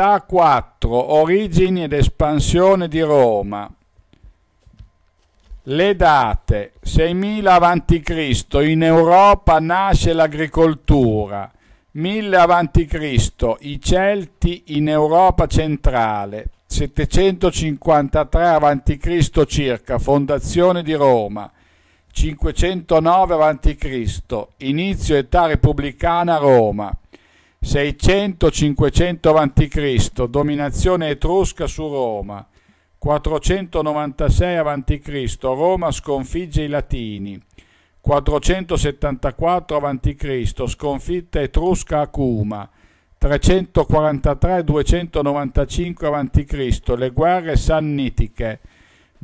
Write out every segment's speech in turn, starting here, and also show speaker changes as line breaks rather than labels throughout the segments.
Città 4, origini ed espansione di Roma. Le date, 6000 a.C., in Europa nasce l'agricoltura, 1000 a.C., i Celti in Europa centrale, 753 a.C. circa, fondazione di Roma, 509 a.C., inizio età repubblicana a Roma, 600-500 a.C., dominazione etrusca su Roma. 496 a.C., Roma sconfigge i Latini. 474 a.C., sconfitta etrusca a Cuma. 343-295 a.C., le guerre sannitiche.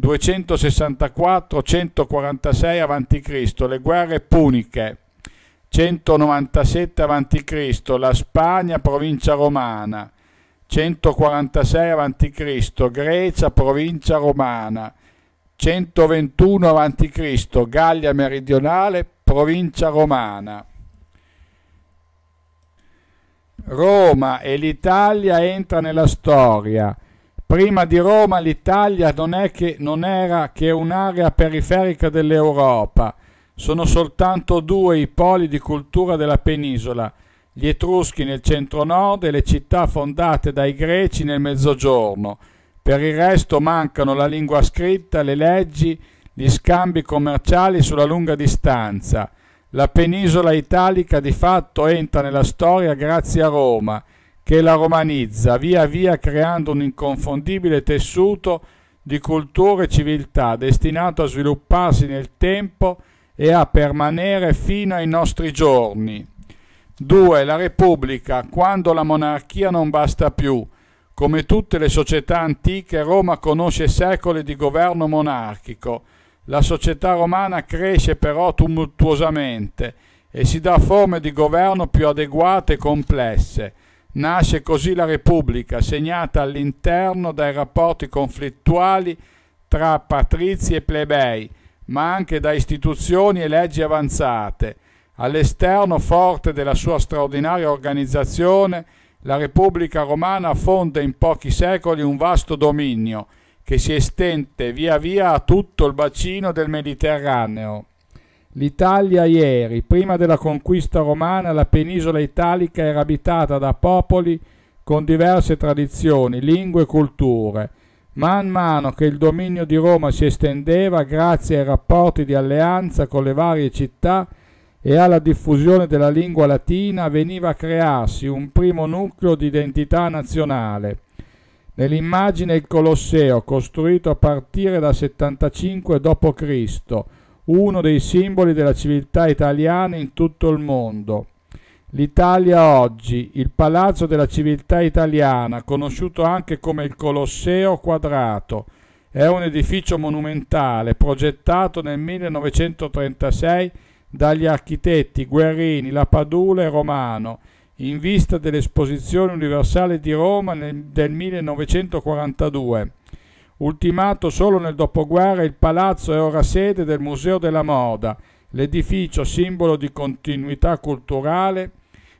264-146 a.C., le guerre puniche. 197 a.C., la Spagna, provincia romana, 146 a.C., Grecia, provincia romana, 121 a.C., Gallia meridionale, provincia romana. Roma e l'Italia entra nella storia. Prima di Roma l'Italia non, non era che un'area periferica dell'Europa, sono soltanto due i poli di cultura della penisola, gli Etruschi nel centro-nord e le città fondate dai Greci nel mezzogiorno. Per il resto mancano la lingua scritta, le leggi, gli scambi commerciali sulla lunga distanza. La penisola italica di fatto entra nella storia grazie a Roma, che la romanizza via via creando un inconfondibile tessuto di cultura e civiltà destinato a svilupparsi nel tempo e a permanere fino ai nostri giorni. 2. La Repubblica, quando la monarchia non basta più. Come tutte le società antiche, Roma conosce secoli di governo monarchico. La società romana cresce però tumultuosamente e si dà forme di governo più adeguate e complesse. Nasce così la Repubblica, segnata all'interno dai rapporti conflittuali tra patrizi e plebei, ma anche da istituzioni e leggi avanzate. All'esterno forte della sua straordinaria organizzazione, la Repubblica romana fonda in pochi secoli un vasto dominio che si estende via via a tutto il bacino del Mediterraneo. L'Italia ieri, prima della conquista romana, la penisola italica era abitata da popoli con diverse tradizioni, lingue e culture. Man mano che il dominio di Roma si estendeva grazie ai rapporti di alleanza con le varie città e alla diffusione della lingua latina veniva a crearsi un primo nucleo di identità nazionale. Nell'immagine il Colosseo, costruito a partire da 75 d.C., uno dei simboli della civiltà italiana in tutto il mondo. L'Italia oggi, il palazzo della civiltà italiana, conosciuto anche come il Colosseo Quadrato, è un edificio monumentale progettato nel 1936 dagli architetti Guerrini, La Padula e Romano, in vista dell'Esposizione Universale di Roma nel, del 1942. Ultimato solo nel dopoguerra, il palazzo è ora sede del Museo della Moda, l'edificio simbolo di continuità culturale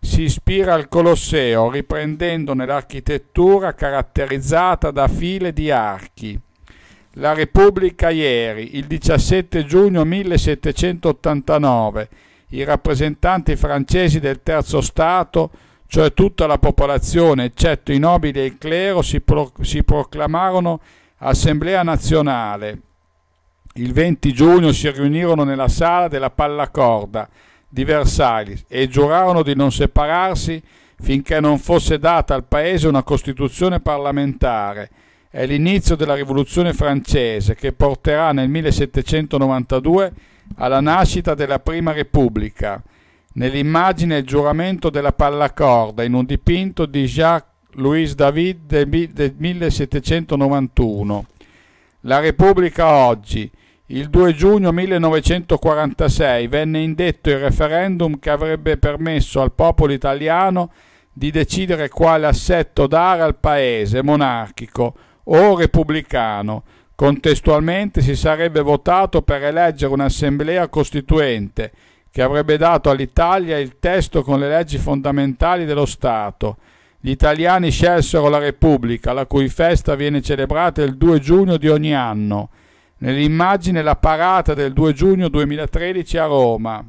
si ispira al Colosseo riprendendone l'architettura caratterizzata da file di archi. La Repubblica ieri, il 17 giugno 1789, i rappresentanti francesi del Terzo Stato, cioè tutta la popolazione, eccetto i nobili e il clero, si, pro- si proclamarono Assemblea nazionale. Il 20 giugno si riunirono nella sala della Pallacorda di Versailles e giurarono di non separarsi finché non fosse data al paese una Costituzione parlamentare. È l'inizio della Rivoluzione francese che porterà nel 1792 alla nascita della Prima Repubblica. Nell'immagine il giuramento della pallacorda in un dipinto di Jacques-Louis David del 1791. La Repubblica oggi – il 2 giugno 1946 venne indetto il referendum che avrebbe permesso al popolo italiano di decidere quale assetto dare al paese monarchico o repubblicano. Contestualmente si sarebbe votato per eleggere un'assemblea costituente che avrebbe dato all'Italia il testo con le leggi fondamentali dello Stato. Gli italiani scelsero la Repubblica, la cui festa viene celebrata il 2 giugno di ogni anno nell'immagine la parata del 2 giugno 2013 a Roma.